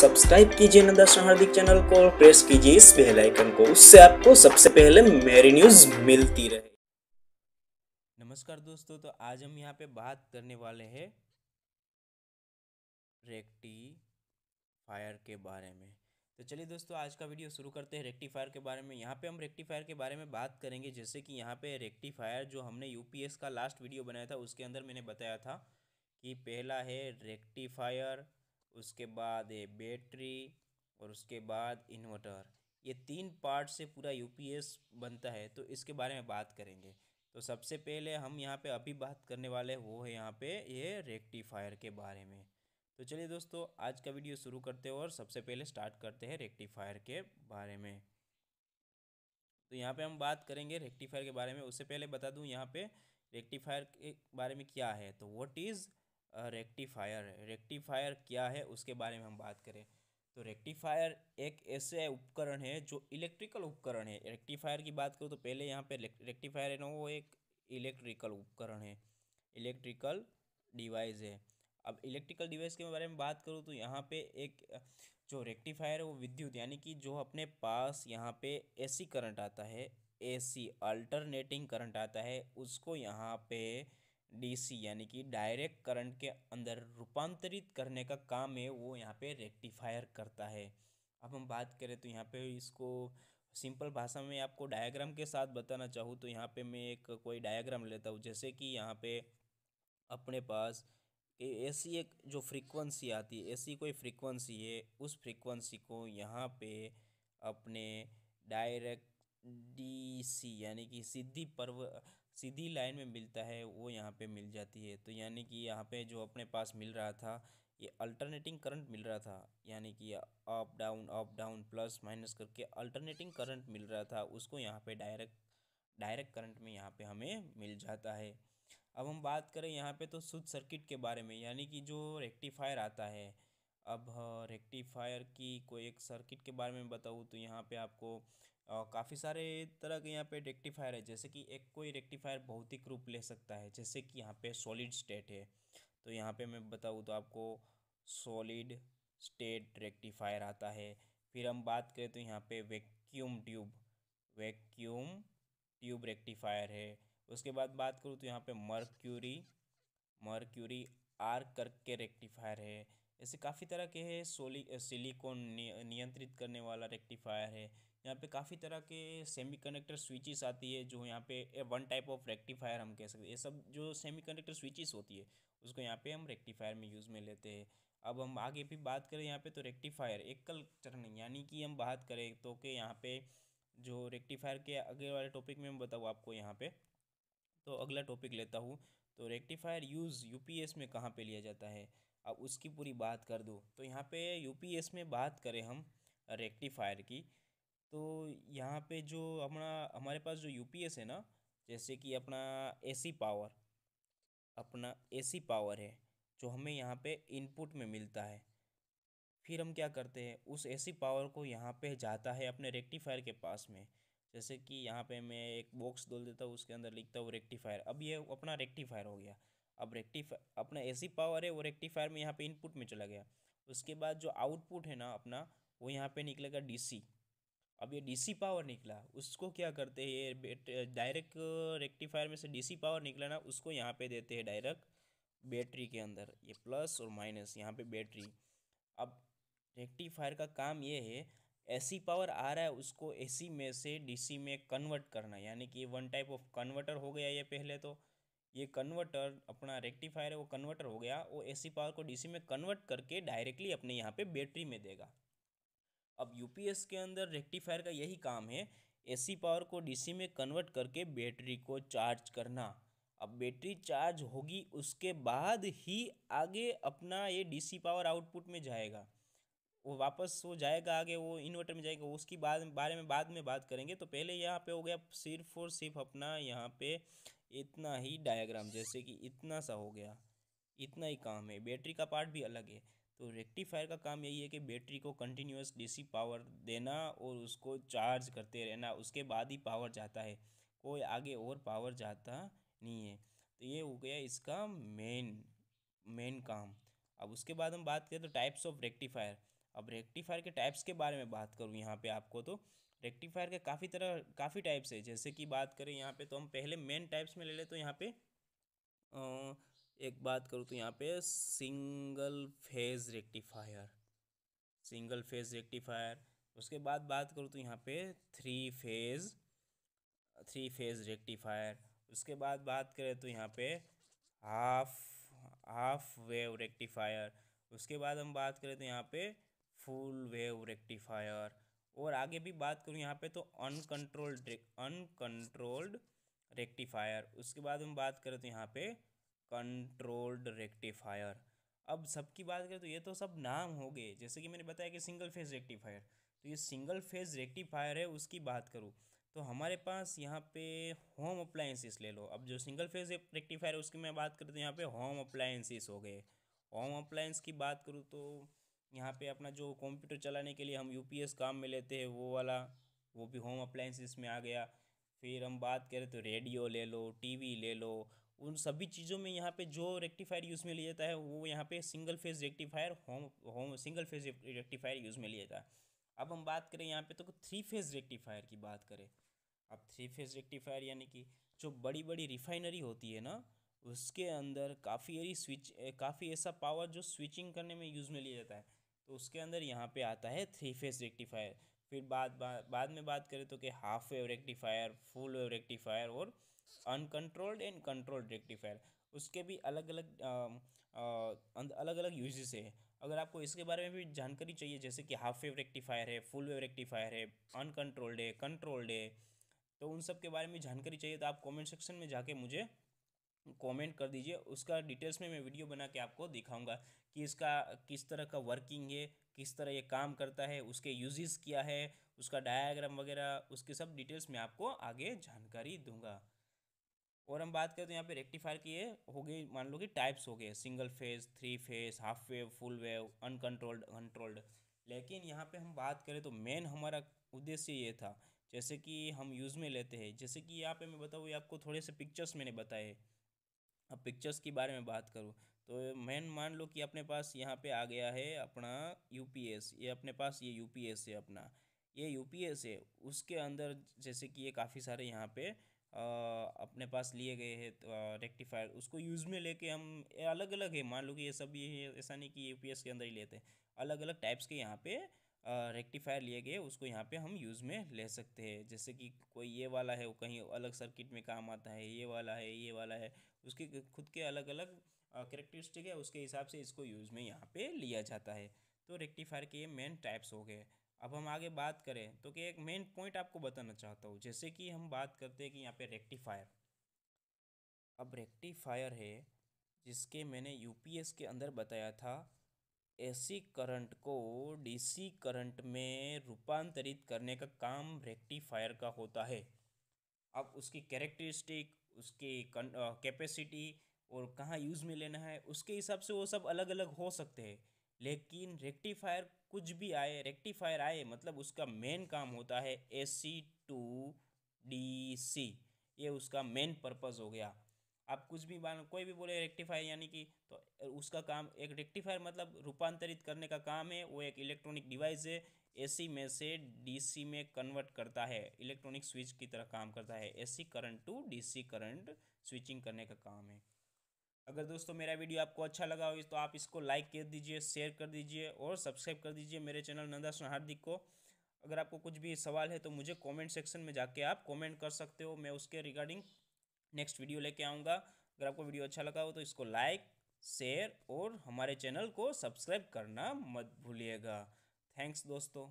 subscribe कीजिए नंदा हार्दिक channel को और प्रेस कीजिए इस बेल आइकन को उससे आपको सबसे पहले मेरी न्यूज मिलती रहे नमस्कार दोस्तों तो आज हम यहाँ पे बात करने वाले हैं रेक्टिफायर के बारे में तो चलिए दोस्तों आज का वीडियो शुरू करते हैं रेक्टिफायर के बारे में यहाँ पे हम रेक्टिफायर के बारे में बात करेंगे जैसे कि यहाँ पे रेक्टिफायर जो हमने यूपीएस का लास्ट वीडियो बनाया था उसके अंदर मैंने बताया था कि पहला है रेक्टिफायर उसके बाद ये बैटरी और उसके बाद इन्वर्टर ये तीन पार्ट से पूरा यूपीएस बनता है तो इसके बारे में बात करेंगे तो सबसे पहले हम यहाँ पे अभी बात करने वाले वो है यहाँ पे ये रेक्टिफायर के बारे में तो चलिए दोस्तों आज का वीडियो शुरू करते हैं और सबसे पहले स्टार्ट करते हैं रेक्टिफायर के बारे में तो यहाँ पे हम बात करेंगे रेक्टिफायर के बारे में उससे पहले बता दूँ यहाँ पे रेक्टिफायर के बारे में क्या है तो वॉट इज़ रेक्टिफायर रेक्टिफायर क्या है उसके बारे में हम बात करें तो रेक्टिफायर एक ऐसे उपकरण है जो इलेक्ट्रिकल उपकरण है रेक्टिफायर की बात करूँ तो पहले यहाँ पे रेक्टिफायर है ना वो एक इलेक्ट्रिकल उपकरण है इलेक्ट्रिकल डिवाइस है अब इलेक्ट्रिकल डिवाइस के बारे में बात करूँ तो यहाँ पे एक जो रेक्टिफायर है वो विद्युत यानी कि जो अपने पास यहाँ पे एसी करंट आता है एसी अल्टरनेटिंग करंट आता है उसको यहाँ पे डीसी यानी कि डायरेक्ट करंट के अंदर रूपांतरित करने का काम है वो यहाँ पे रेक्टिफायर करता है अब हम बात करें तो यहाँ पे इसको सिंपल भाषा में आपको डायग्राम के साथ बताना चाहूँ तो यहाँ पे मैं एक कोई डायग्राम लेता हूँ जैसे कि यहाँ पे अपने पास ऐसी एक जो फ्रीक्वेंसी आती है ऐसी कोई फ्रीक्वेंसी है उस फ्रीक्वेंसी को यहाँ पे अपने डायरेक्ट डी सी यानी कि सिद्धि पर्व सीधी लाइन में मिलता है वो यहाँ पे मिल जाती है तो यानी कि यहाँ पे जो अपने पास मिल रहा था ये अल्टरनेटिंग करंट मिल रहा था यानी कि up down up down plus minus करके अल्टरनेटिंग करंट मिल रहा था उसको यहाँ पे डायरेक्ट डायरेक्ट करंट में यहाँ पे हमें मिल जाता है अब हम बात करें यहाँ पे तो शुद्ध सर्किट के बारे में यानी कि जो रेक्टिफायर आता है अब रेक्टिफायर की कोई एक सर्किट के बारे में बताऊँ तो यहाँ पर आपको काफ़ी सारे तरह के यहाँ पे रेक्टिफायर है जैसे कि एक कोई रेक्टिफायर भौतिक रूप ले सकता है जैसे कि यहाँ पे सॉलिड स्टेट है तो यहाँ पे मैं बताऊँ तो आपको सॉलिड स्टेट रेक्टिफायर आता है फिर हम बात करें तो यहाँ पे vacuum tube vacuum tube rectifier है उसके बाद बात करूँ तो यहाँ पे मर्क्यूरी मर्क्यूरी आर करके रेक्टिफायर है ऐसे काफ़ी तरह के है सोली सिलिकॉन नियंत्रित करने वाला रेक्टिफायर है यहाँ पे काफ़ी तरह के सेमीकंडक्टर स्विचेस आती है जो यहाँ पे वन टाइप ऑफ रेक्टिफायर हम कह सकते हैं ये सब जो सेमीकंडक्टर स्विचेस होती है उसको यहाँ पे हम रेक्टिफायर में यूज़ में लेते हैं अब हम आगे भी बात करें यहाँ पे तो रेक्टिफायर एकल चरण यानी कि हम बात करें तो कि यहाँ पे जो रेक्टिफायर के आगे वाले टॉपिक में मैं बताऊँ आपको यहाँ पे तो अगला टॉपिक लेता हूँ तो रेक्टिफायर यूज़ यूपीएस में कहाँ पे लिया जाता है अब उसकी पूरी बात कर दो तो यहाँ पे यूपीएस में बात करें हम रेक्टिफायर की तो यहाँ पे जो अपना हमारे पास जो यू पी एस है ना जैसे कि अपना ए सी पावर अपना ए सी पावर है जो हमें यहाँ पे इनपुट में मिलता है फिर हम क्या करते हैं उस ए सी पावर को यहाँ पे जाता है अपने रेक्टिफायर के पास में जैसे कि यहाँ पे मैं एक बॉक्स डोल देता हूँ उसके अंदर लिखता हूँ रेक्टिफायर अब ये अपना रेक्टिफायर हो गया अब रेक्टिफा अपना ए सी पावर है वो रेक्टिफायर में यहाँ पे इनपुट में चला गया उसके बाद जो आउटपुट है ना अपना वो यहाँ पे निकलेगा डी सी अब ये डीसी पावर निकला उसको क्या करते हैं ये डायरेक्ट रेक्टिफायर में से डीसी पावर निकला ना उसको यहाँ पे देते हैं डायरेक्ट बैटरी के अंदर ये प्लस और माइनस यहाँ पे बैटरी अब रेक्टिफायर का काम ये है एसी पावर आ रहा है उसको एसी में से डीसी में कन्वर्ट करना यानी कि वन टाइप ऑफ कन्वर्टर हो गया ये पहले तो ये कन्वर्टर अपना रेक्टिफायर है वो कन्वर्टर हो गया वो एसी पावर को डीसी में कन्वर्ट करके डायरेक्टली अपने यहाँ पे बैटरी में देगा अब यूपीएस के अंदर रेक्टिफायर का यही काम है एसी पावर को डीसी में कन्वर्ट करके बैटरी को चार्ज करना अब बैटरी चार्ज होगी उसके बाद ही आगे अपना ये डीसी पावर आउटपुट में जाएगा वो वापस वो जाएगा आगे वो इन्वर्टर में जाएगा उसकी बाद बारे में बाद में बात करेंगे तो पहले यहाँ पे हो गया सिर्फ और सिर्फ अपना यहाँ पे इतना ही डायग्राम जैसे कि इतना सा हो गया इतना ही काम है बैटरी का पार्ट भी अलग है तो रेक्टिफायर का काम यही है कि बैटरी को कंटिन्यूस डीसी पावर देना और उसको चार्ज करते रहना उसके बाद ही पावर जाता है कोई आगे और पावर जाता नहीं है तो ये हो गया इसका मेन मेन काम अब उसके बाद हम बात करें तो टाइप्स ऑफ रेक्टिफायर अब रेक्टिफायर के टाइप्स के बारे में बात करूँ यहाँ पर आपको तो रेक्टिफायर के काफ़ी तरह काफ़ी टाइप्स है जैसे कि बात करें यहाँ पर तो हम पहले मेन टाइप्स में ले लें तो यहाँ पे एक बात करूँ तो यहाँ पे single phase rectifier single phase rectifier उसके बाद बात करूँ तो यहाँ पे three phase three phase rectifier उसके बाद बात करें तो यहाँ पे हाफ हाफ वेव रेक्टिफायर उसके बाद हम बात करें तो यहाँ पे फुल वेव रेक्टिफायर और आगे भी बात करूँ यहाँ पे तो अनकंट्रोल्ड अनकंट्रोल्ड रेक्टिफायर उसके बाद हम बात करें तो यहाँ पे कंट्रोल्ड रेक्टिफायर अब सबकी बात करें तो ये तो सब नाम हो गए जैसे कि मैंने बताया कि सिंगल फेज रेक्टिफायर तो ये सिंगल फेज रेक्टिफायर है उसकी बात करूँ तो हमारे पास यहाँ पे होम अप्लायंसेस ले लो अब जो सिंगल फेज रेक्टिफायर है उसकी मैं बात करूँ तो यहाँ पे होम अप्लायंसेस हो गए होम अप्लायंस की बात करूँ तो यहाँ पे अपना जो कंप्यूटर चलाने के लिए हम यूपीएस काम में लेते हैं वो वाला वो भी होम अप्लायंसेस में आ गया फिर हम बात करें तो रेडियो ले लो टीवी ले लो उन सभी चीज़ों में यहाँ पे जो रेक्टिफायर यूज़ में लिया जाता है वो यहाँ पे single phase rectifier home home single phase rectifier use में लिया जाता है अब हम बात करें यहाँ पे तो थ्री फेज रेक्टिफायर की बात करें अब थ्री फेज रेक्टिफायर यानी कि जो बड़ी बड़ी रिफाइनरी होती है ना उसके अंदर काफ़ी एरी स्विच काफ़ी ऐसा पावर जो स्विचिंग करने में यूज़ में लिया जाता है तो उसके अंदर यहाँ पे आता है थ्री फेज रेक्टिफायर फिर बाद बा, बाद में बात करें तो कि half wave rectifier full wave rectifier और अनकंट्रोल्ड एंड कंट्रोल्ड रेक्टिफायर उसके भी अलग अलग आ, आ, अलग अलग यूजेस है अगर आपको इसके बारे में भी जानकारी चाहिए जैसे कि हाफ वेव रेक्टिफायर है फुल वेव रेक्टिफायर है अनकंट्रोल्ड है कंट्रोल्ड है तो उन सब के बारे में जानकारी चाहिए तो आप कमेंट सेक्शन में जाके मुझे कमेंट कर दीजिए उसका डिटेल्स में मैं वीडियो बना के आपको दिखाऊंगा कि इसका किस तरह का वर्किंग है किस तरह ये काम करता है उसके यूजेस क्या है उसका डायाग्राम वगैरह उसके सब डिटेल्स में आपको आगे जानकारी दूंगा और हम बात करें तो यहाँ पे रेक्टिफायर की है हो गई मान लो कि टाइप्स हो गए single phase three phase half wave full wave uncontrolled controlled लेकिन यहाँ पे हम बात करें तो मेन हमारा उद्देश्य ये था जैसे कि हम यूज़ में लेते हैं जैसे कि यहाँ पे मैं बताऊँ आपको थोड़े से पिक्चर्स मैंने बताए अब पिक्चर्स के बारे में बात करूँ तो मैन मान लो कि अपने पास यहाँ पे आ गया है अपना यूपीएस ये अपने पास ये यूपीएस है अपना ये यूपीएस है उसके अंदर जैसे कि ये काफ़ी सारे यहाँ पे आ, अपने पास लिए गए हैं तो रेक्टिफायर उसको यूज़ में लेके हम अलग अलग है मान लो कि ये सब ये ऐसा नहीं कि यूपीएस के अंदर ही लेते हैं अलग अलग टाइप्स के यहाँ पे रेक्टिफायर लिए गए उसको यहाँ पे हम यूज़ में ले सकते हैं जैसे कि कोई ये वाला है वो कहीं अलग सर्किट में काम आता है ये वाला है ये वाला है उसके खुद के अलग अलग करेक्टरिस्टिक है उसके हिसाब से इसको यूज़ में यहाँ पे लिया जाता है तो रेक्टिफायर के ये मेन टाइप्स हो गए अब हम आगे बात करें तो कि एक मेन पॉइंट आपको बताना चाहता हूँ जैसे कि हम बात करते हैं कि यहाँ पे रेक्टिफायर अब रेक्टिफायर है जिसके मैंने यूपीएस के अंदर बताया था एसी करंट को डीसी करंट में रूपांतरित करने का काम रेक्टिफायर का होता है अब उसकी कैरेक्टरिस्टिक उसकी कैपेसिटी और कहाँ यूज़ में लेना है उसके हिसाब से वो सब अलग अलग हो सकते हैं लेकिन रेक्टिफायर कुछ भी आए रेक्टिफायर आए मतलब उसका मेन काम होता है ए सी टू डी सी ये उसका मेन पर्पज़ हो गया आप कुछ भी मान कोई भी बोले रेक्टिफायर यानी कि तो उसका काम एक रेक्टिफायर मतलब रूपांतरित करने का काम है वो एक इलेक्ट्रॉनिक डिवाइस है एसी में से डीसी में कन्वर्ट करता है इलेक्ट्रॉनिक स्विच की तरह काम करता है AC current to DC current switching करने का काम है अगर दोस्तों मेरा वीडियो आपको अच्छा लगा हो तो आप इसको लाइक कर दीजिए शेयर कर दीजिए और सब्सक्राइब कर दीजिए मेरे चैनल नंदा हार्दिक को अगर आपको कुछ भी सवाल है तो मुझे कमेंट सेक्शन में जाके आप कमेंट कर सकते हो मैं उसके रिगार्डिंग नेक्स्ट वीडियो लेके आऊँगा अगर आपको वीडियो अच्छा लगा हो तो इसको लाइक शेयर और हमारे चैनल को सब्सक्राइब करना मत भूलिएगा थैंक्स दोस्तों